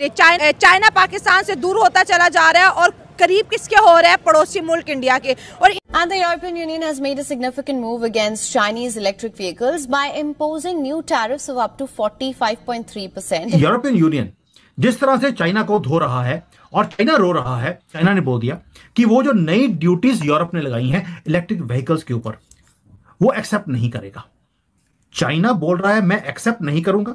China Pakistan से दूर होता चला जा रहा है और करीब किसके हो रहा है पड़ोसी मुल्क इंडिया के और And the European Union has made a significant move against Chinese electric vehicles by imposing new tariffs of up to 45.3%. European Union जिस तरह से चाइना को धो रहा है और चाइना रो रहा है चाइना ने बोल दिया कि वो जो नई ड्यूटीज यूरोप ने लगाई है इलेक्ट्रिक व्हीकल्स के ऊपर वो एक्सेप्ट नहीं करेगा चाइना बोल रहा है मैं एक्सेप्ट नहीं करूंगा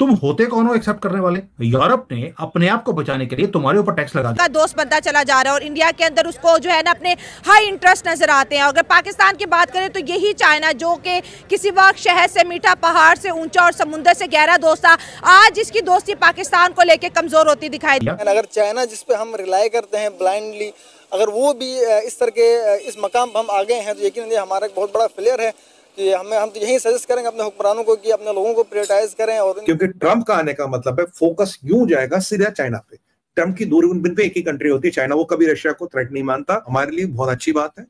तुम होते कौन हो एक्सेप्ट करने वाले यूरोप ने अपने आप को बचाने के लिए तुम्हारे ऊपर टैक्स लगा दिया दोस्त बनता चला जा रहा है और इंडिया के अंदर उसको जो है ना अपने हाई इंटरेस्ट नजर आते हैं अगर पाकिस्तान की बात करें तो यही चाइना जो कि किसी वक्त शहर से मीठा पहाड़ से ऊंचा और समुंदर से गहरा दोस्त था आज इसकी दोस्ती पाकिस्तान को लेकर कमजोर होती दिखाई दी अगर चाइना जिसपे हम रिलाई करते हैं ब्लाइंडली अगर वो भी इस तरह के इस मकाम पर हम आ गए हैं तो यकीन हमारा एक बहुत बड़ा फेलियर है कि हमें हम तो यही सजेस्ट करेंगे अपने हुक्मरानों को कि अपने लोगों को प्रायोरिटाइज करें और क्योंकि ट्रंप का आने का मतलब है फोकस यूं जाएगा सीधा चाइना पे ट्रंप की दूरी उन बिन पे एक ही कंट्री होती है चाइना वो कभी रशिया को थ्रेट नहीं मानता हमारे लिए बहुत अच्छी बात है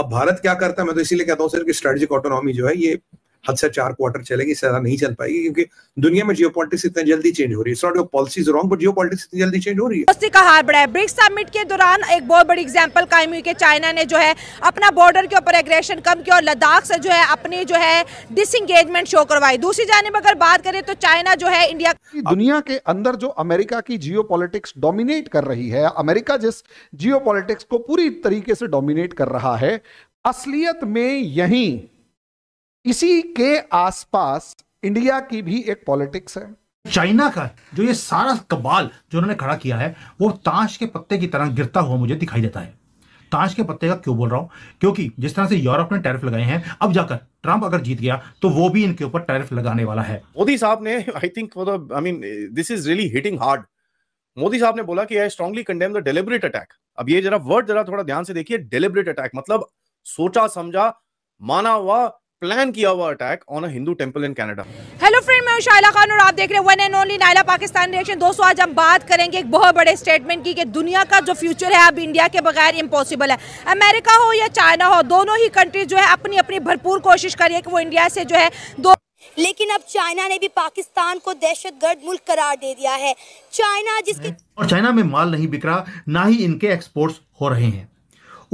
अब भारत क्या करता है मैं तो इसीलिए कहता हूँ सर कि स्ट्रेटेजिक ऑटोनॉमी जो है ये हद से चार क्वार्टर चलेगी ज्यादा नहीं चल पाएगी क्योंकि दुनिया में जियो पॉलिटिक्स इतनी जल्दी चेंज हो रही है it's not your policies wrong but geopolitics इतनी जल्दी चेंज हो रही है का हार बढ़ा है ब्रिक्स समिट के दौरान एक बहुत बड़ी एग्जाम्पल कायम हुई कि चाइना ने जो है अपना बॉर्डर के ऊपर एग्रेशन कम किया और लद्दाख से जो है अपनी जो है डिसंगेजमेंट शो करवाई दूसरी जानब अगर बात करें तो चाइना जो है इंडिया दुनिया के अंदर जो अमेरिका की जियो डोमिनेट कर रही है अमेरिका जिस जियो को पूरी तरीके से डोमिनेट कर रहा है असलियत में यहीं इसी के आसपास इंडिया की भी एक पॉलिटिक्स है चाइना का जो ये सारा कबाल जो उन्होंने खड़ा किया है वो ताश के पत्ते की तरह गिरता हुआ मुझे दिखाई देता है ताश के पत्ते का क्यों बोल रहा हूं क्योंकि जिस तरह से यूरोप ने टैरिफ लगाए हैं अब जाकर ट्रंप अगर जीत गया तो वो भी इनके ऊपर टैरिफ लगाने वाला है मोदी साहब ने I think I mean this is really hitting hard Modi साहब ने बोला कि I strongly condemn the deliberate attack अब ये जरा वर्ड जरा थोड़ा ध्यान से देखिए डेलिबरेट अटैक मतलब सोचा समझा माना हुआ प्लान किया हुआ attack on Hindu temple in Canada hello friend मैं शायला खान और आप देख रहे हैं one and only Naila Pakistan reaction दोस्तों आज हम बात करेंगे एक बहुत बड़े स्टेटमेंट की कि दुनिया का जो फ्यूचर है अब इंडिया के बगैर इम्पॉसिबल है अमेरिका हो या चाइना हो दोनों ही कंट्रीज जो है अपनी अपनी भरपूर कोशिश करिए कि वो इंडिया से जो है दो लेकिन अब चाइना ने भी पाकिस्तान को दहशतगर्द मुल्क करार दे दिया है चाइना जिसके और चाइना में माल नहीं बिक रहा ना ही इनके एक्सपोर्ट्स हो रहे हैं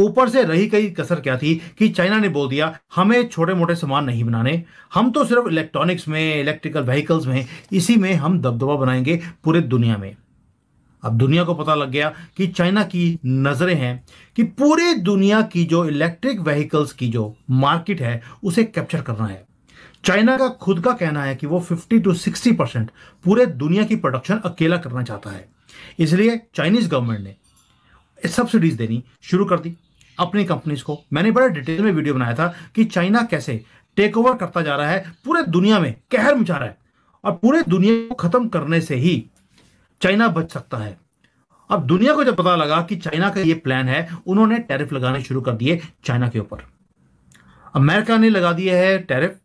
ऊपर से रही कई कसर क्या थी कि चाइना ने बोल दिया हमें छोटे मोटे सामान नहीं बनाने हम तो सिर्फ इलेक्ट्रॉनिक्स में इलेक्ट्रिकल व्हीकल्स में इसी में हम दबदबा बनाएंगे पूरे दुनिया में अब दुनिया को पता लग गया कि चाइना की नज़रें हैं कि पूरे दुनिया की जो इलेक्ट्रिक व्हीकल्स की जो मार्केट है उसे कैप्चर करना है चाइना का खुद का कहना है कि वो 50 टू 60 परसेंट पूरे दुनिया की प्रोडक्शन अकेला करना चाहता है इसलिए चाइनीज गवर्नमेंट ने सब्सिडीज देनी शुरू कर दी अपनी कंपनीज को मैंने बड़ा डिटेल में वीडियो बनाया था कि चाइना कैसे टेक ओवर करता जा रहा है पूरे दुनिया में कहर मचा रहा है और पूरे दुनिया को खत्म करने से ही चाइना बच सकता है अब दुनिया को जब पता लगा कि चाइना का ये प्लान है उन्होंने टैरिफ लगाने शुरू कर दिए चाइना के ऊपर अमेरिका ने लगा दिया है टैरिफ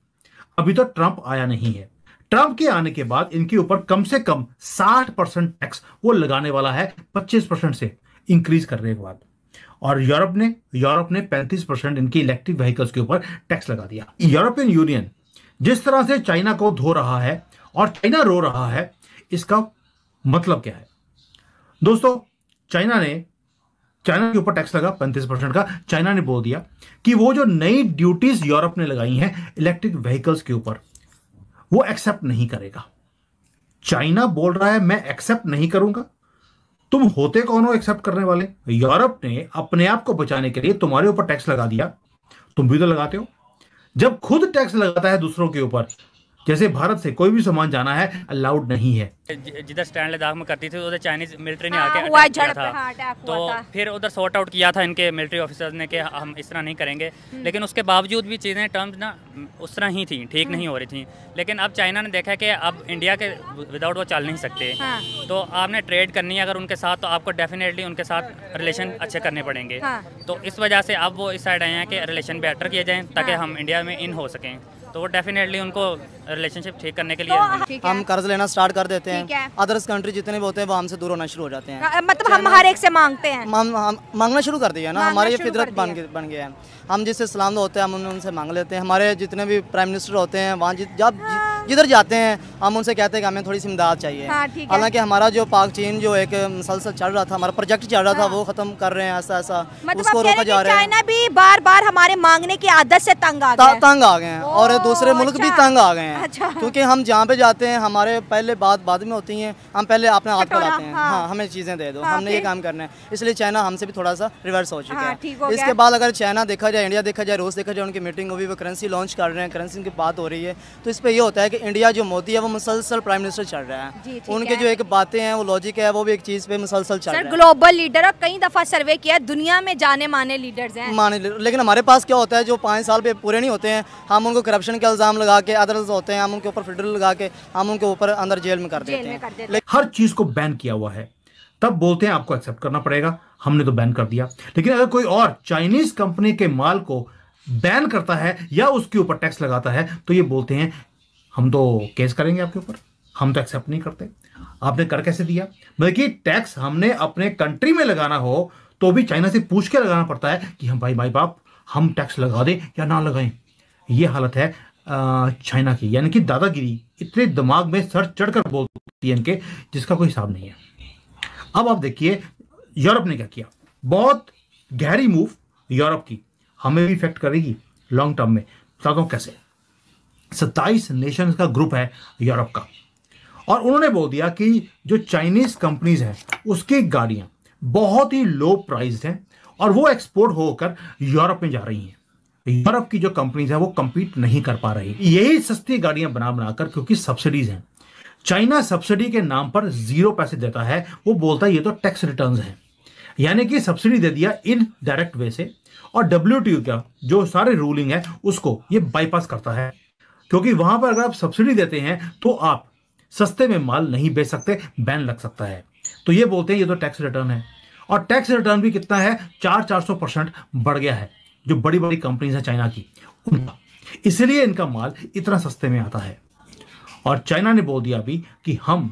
अभी तो ट्रंप आया नहीं है ट्रंप के आने के बाद इनके ऊपर कम से कम 60 परसेंट टैक्स वो लगाने वाला है 25 परसेंट से इंक्रीज करने के बाद और यूरोप ने यूरोप ने 35 परसेंट इनकी इलेक्ट्रिक व्हीकल्स के ऊपर टैक्स लगा दिया यूरोपियन यूनियन जिस तरह से चाइना को धो रहा है और चाइना रो रहा है इसका मतलब क्या है दोस्तों चाइना ने चाइना के ऊपर टैक्स लगा पैंतीस परसेंट का चाइना ने बोल दिया कि वो जो नई ड्यूटीज यूरोप ने लगाई हैं इलेक्ट्रिक व्हीकल्स के ऊपर वो एक्सेप्ट नहीं करेगा चाइना बोल रहा है मैं एक्सेप्ट नहीं करूंगा तुम होते कौन हो एक्सेप्ट करने वाले यूरोप ने अपने आप को बचाने के लिए तुम्हारे ऊपर टैक्स लगा दिया तुम भी तो लगाते हो जब खुद टैक्स लगाता है दूसरों के ऊपर जैसे भारत से कोई भी सामान जाना है अलाउड नहीं है जिधर स्टैंड लद्दाख में करती थी उधर चाइनीज मिलिट्री ने हाँ, आके हाँ, किया तो था तो फिर उधर सॉर्ट आउट किया था इनके मिलिट्री ऑफिसर्स ने कि हम इस तरह नहीं करेंगे हम्म। लेकिन उसके बावजूद भी चीज़ें टर्म्स ना उस तरह ही थी ठीक हम्म। नहीं हो रही थी लेकिन अब चाइना ने देखा कि अब इंडिया के विदाउट वो चल नहीं सकते हाँ। तो आपने ट्रेड करनी है अगर उनके साथ तो आपको डेफिनेटली उनके साथ रिलेशन अच्छे करने पड़ेंगे हाँ। तो इस वजह से अब वो इस साइड आए हैं कि रिलेशन बेटर किए जाएँ ताकि हम इंडिया में इन हो सकें तो वो डेफिनेटली उनको रिलेशनशिप ठीक करने के लिए तो हम कर्ज लेना स्टार्ट कर देते हैं अदर्स कंट्री जितने भी होते हैं वो हमसे दूर होना शुरू हो जाते हैं हाँ, मतलब हम हर एक से मांगते हैं हम मांगना शुरू कर दिया ना हमारे ये फितरत बन बन गया है हम जिससे इस्लाम होते हैं हम उनसे मांग लेते हैं हमारे जितने भी प्राइम मिनिस्टर होते हैं वहाँ जब जिधर जाते हैं हम उनसे कहते हैं कि हमें थोड़ी सी इमदाद चाहिए हाँ, हालांकि हमारा जो पाक चीन जो एक मुसलसल चल रहा था हमारा प्रोजेक्ट चल रहा हाँ। था वो खत्म कर रहे हैं ऐसा ऐसा मतलब उसको रोका जा रहा है चाइना भी बार बार हमारे मांगने की आदत से तंग आ गए तंग आ गए हैं और दूसरे मुल्क भी अच्छा। तंग आ गए हैं अच्छा। क्योंकि हम जहाँ पे जाते हैं हमारे पहले बात बाद में होती है हम पहले अपने हाथ आते हैं हाँ।, हाँ हमें चीज़ें दे दो हाँ, हमने ये काम करना है इसलिए चाइना हमसे भी थोड़ा सा रिवर्स हो चुका हाँ, है इसके बाद अगर चाइना देखा जाए इंडिया देखा जाए रूस देखा जाए उनकी मीटिंग हुई वो करेंसी लॉन्च कर रहे हैं करेंसी की बात हो रही है तो इस पर यह होता है कि इंडिया जो मोदी है वो मुसलसल प्राइम मिनिस्टर चल रहा है उनके है। जो एक बातें हैं वो लॉजिक है वो भी एक चीज़ पे मुसलसल चल रहा है ग्लोबल लीडर और कई दफ़ा सर्वे किया है दुनिया में जाने माने लीडर्स हैं माने लेकिन हमारे पास क्या होता है जो पाँच साल पे पूरे नहीं होते हैं हम उनको करप्शन के इल्ज़ाम लगा के अदर्स होते हैं हम उनके ऊपर फेडरल लगा के हम उनके ऊपर अंदर जेल में कर देते हैं हर चीज़ को बैन किया हुआ है तब बोलते हैं आपको एक्सेप्ट करना पड़ेगा हमने तो बैन कर दिया लेकिन अगर कोई और चाइनीज कंपनी के माल को बैन करता है या उसके ऊपर टैक्स लगाता है तो ये बोलते हैं हम तो केस करेंगे आपके ऊपर हम तो एक्सेप्ट नहीं करते आपने कर कैसे दिया मतलब कि टैक्स हमने अपने कंट्री में लगाना हो तो भी चाइना से पूछ के लगाना पड़ता है कि हम भाई भाई बाप हम टैक्स लगा दें या ना लगाएं ये हालत है चाइना की यानी कि दादागिरी इतने दिमाग में सर चढ़कर बोलती है इनके जिसका कोई हिसाब नहीं है अब आप देखिए यूरोप ने क्या किया बहुत गहरी मूव यूरोप की हमें भी इफेक्ट करेगी लॉन्ग टर्म में बताता हूँ कैसे सत्ताईस नेशन का ग्रुप है यूरोप का और उन्होंने बोल दिया कि जो चाइनीज़ कंपनीज हैं उसकी गाड़ियाँ बहुत ही लो प्राइज हैं और वो एक्सपोर्ट होकर यूरोप में जा रही हैं यूरोप की जो कंपनीज हैं वो कंपीट नहीं कर पा रही यही सस्ती गाड़ियाँ बना बनाकर क्योंकि सब्सिडीज़ हैं चाइना सब्सिडी के नाम पर जीरो पैसे देता है वो बोलता है ये तो टैक्स रिटर्न है यानी कि सब्सिडी दे दिया इन डायरेक्ट वे से और डब्ल्यू का जो सारे रूलिंग है उसको ये बाईपास करता है क्योंकि वहां पर अगर आप सब्सिडी देते हैं तो आप सस्ते में माल नहीं बेच सकते बैन लग सकता है तो ये बोलते हैं ये तो टैक्स रिटर्न है और टैक्स रिटर्न भी कितना है चार चार सौ परसेंट बढ़ गया है जो बड़ी बड़ी कंपनीज हैं चाइना की उनका इसलिए इनका माल इतना सस्ते में आता है और चाइना ने बोल दिया अभी कि हम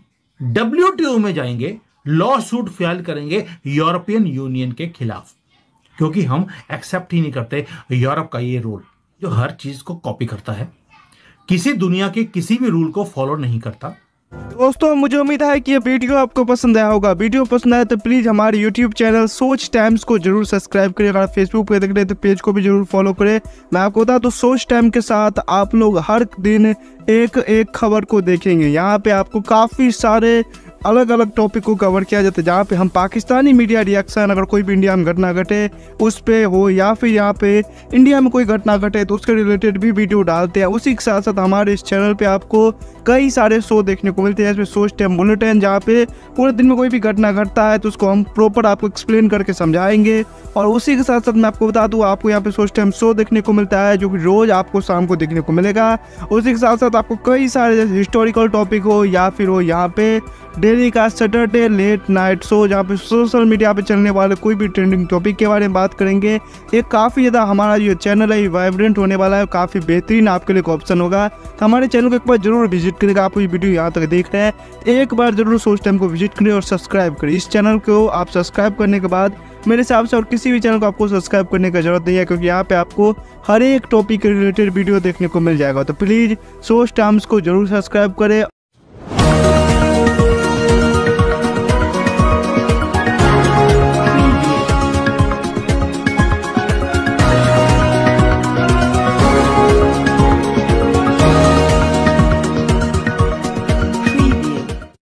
डब्ल्यू में जाएंगे लॉ सूट फाइल करेंगे यूरोपियन यूनियन के खिलाफ क्योंकि हम एक्सेप्ट ही नहीं करते यूरोप का ये रोल जो हर चीज को कॉपी करता है किसी दुनिया के किसी भी रूल को फॉलो नहीं करता दोस्तों मुझे उम्मीद है कि ये वीडियो आपको पसंद आया होगा वीडियो पसंद आया तो प्लीज़ हमारे YouTube चैनल सोच टाइम्स को जरूर सब्सक्राइब करें अगर फेसबुक पे देख रहे हैं तो पेज को भी जरूर फॉलो करें मैं आपको बता तो सोच टाइम के साथ आप लोग हर दिन एक एक खबर को देखेंगे यहाँ पे आपको काफ़ी सारे अलग अलग टॉपिक को कवर किया जाता है जहाँ पे हम पाकिस्तानी मीडिया रिएक्शन अगर कोई भी इंडिया में घटना घटे उस पर हो या फिर यहाँ पे इंडिया में कोई घटना घटे तो उसके रिलेटेड भी वीडियो डालते हैं उसी के साथ साथ हमारे इस चैनल पर आपको कई सारे शो देखने को मिलते हैं जिसमें सोच टाइम बुलेटिन जहाँ पे पूरे दिन में कोई भी घटना घटता है तो उसको हम प्रॉपर आपको एक्सप्लेन करके समझाएंगे और उसी के साथ साथ मैं आपको बता दूँ आपको यहाँ पे सोच टाइम शो देखने को मिलता है जो कि रोज़ आपको शाम को देखने को मिलेगा उसी के साथ साथ आपको कई सारे जैसे हिस्टोरिकल टॉपिक हो या फिर हो यहाँ पे डेली का सैटरडे लेट नाइट शो जहाँ पे सोशल मीडिया पे चलने वाले कोई भी ट्रेंडिंग टॉपिक के बारे में बात करेंगे ये काफ़ी ज़्यादा हमारा जो चैनल है ये वाइब्रेंट होने वाला है काफ़ी बेहतरीन आपके लिए ऑप्शन होगा तो हमारे चैनल को एक बार जरूर विजिट करेगा आप ये वीडियो यहाँ तक देख रहे हैं एक बार जरूर सोच टाइम को विजिट करें और सब्सक्राइब करें इस चैनल को आप सब्सक्राइब करने के बाद मेरे हिसाब से और किसी भी चैनल को आपको सब्सक्राइब करने की जरूरत नहीं है क्योंकि यहाँ पे आपको हर एक टॉपिक के रिलेटेड वीडियो देखने को मिल जाएगा तो प्लीज़ सोच टाइम्स को जरूर सब्सक्राइब करें